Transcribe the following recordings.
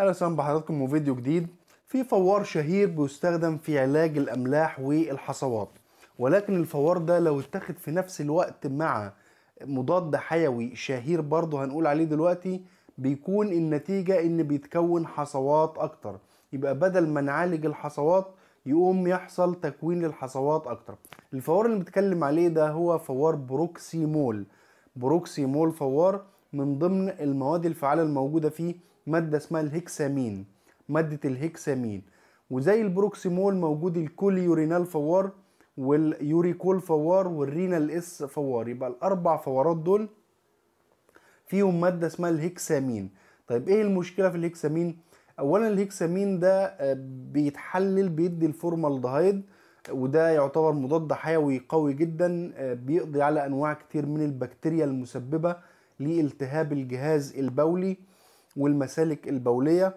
اهلا وسهلا بحضراتكم وفيديو جديد في فوار شهير بيستخدم في علاج الاملاح والحصوات ولكن الفوار ده لو اتخذ في نفس الوقت مع مضاد حيوي شهير برضه هنقول عليه دلوقتي بيكون النتيجة ان بيتكون حصوات اكتر يبقى بدل ما نعالج الحصوات يقوم يحصل تكوين للحصوات اكتر الفوار اللي بنتكلم عليه ده هو فوار بروكسيمول بروكسيمول فوار من ضمن المواد الفعالة الموجودة فيه مادة اسمها الهكسامين مادة الهكسامين وزي البروكسيمول موجود الكوليورينال فوار واليوريكول فوار والرينال اس فوار يبقى الاربع فوارات دول فيهم ماده اسمها الهكسامين طيب ايه المشكله في الهكسامين اولا الهكسامين ده آه، بيتحلل بيدي الفورمالدهايد وده يعتبر مضاد حيوي قوي جدا آه، بيقضي على انواع كتير من البكتيريا المسببه لالتهاب الجهاز البولي والمسالك البولية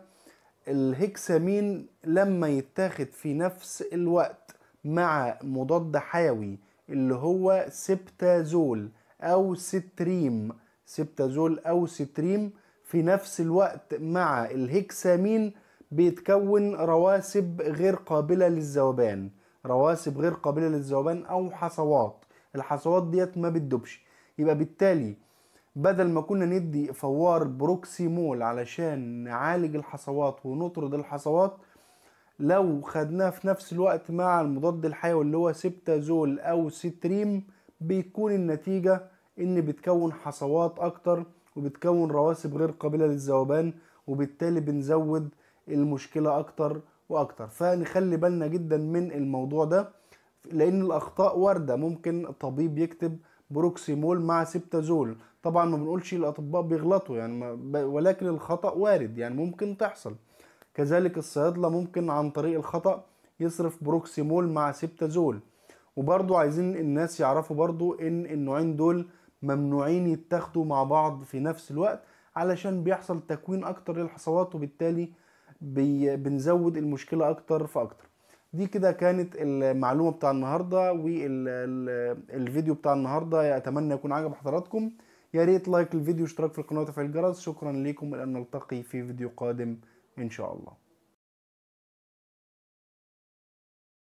الهكسامين لما يتاخد في نفس الوقت مع مضاد حيوي اللي هو سبتازول او ستريم سبتازول او ستريم في نفس الوقت مع الهكسامين بيتكون رواسب غير قابلة للذوبان رواسب غير قابلة للذوبان او حصوات الحصوات ديت ما بتدوبش يبقى بالتالي بدل ما كنا ندي فوار بروكسيمول علشان نعالج الحصوات ونطرد الحصوات لو خدناه في نفس الوقت مع المضاد الحيوي اللي هو سبتازول او ستريم بيكون النتيجة ان بتكون حصوات اكتر وبتكون رواسب غير قابلة للذوبان وبالتالي بنزود المشكلة اكتر واكتر فنخلي بالنا جدا من الموضوع ده لان الاخطاء واردة ممكن طبيب يكتب بروكسيمول مع سبتازول طبعا ما بنقولش الاطباء بيغلطوا يعني ولكن الخطا وارد يعني ممكن تحصل كذلك الصيادله ممكن عن طريق الخطا يصرف بروكسيمول مع سبتازول وبرضو عايزين الناس يعرفوا برضو ان النوعين دول ممنوعين يتاخدوا مع بعض في نفس الوقت علشان بيحصل تكوين اكتر للحصوات وبالتالي بنزود المشكله اكتر فاكتر دي كده كانت المعلومة بتاع النهاردة والفيديو بتاع النهاردة أتمنى يكون عجب حضراتكم يا ريت لايك الفيديو واشتراك في القناة وتفعيل الجرس شكرا لكم لأن نلتقي في فيديو قادم إن شاء الله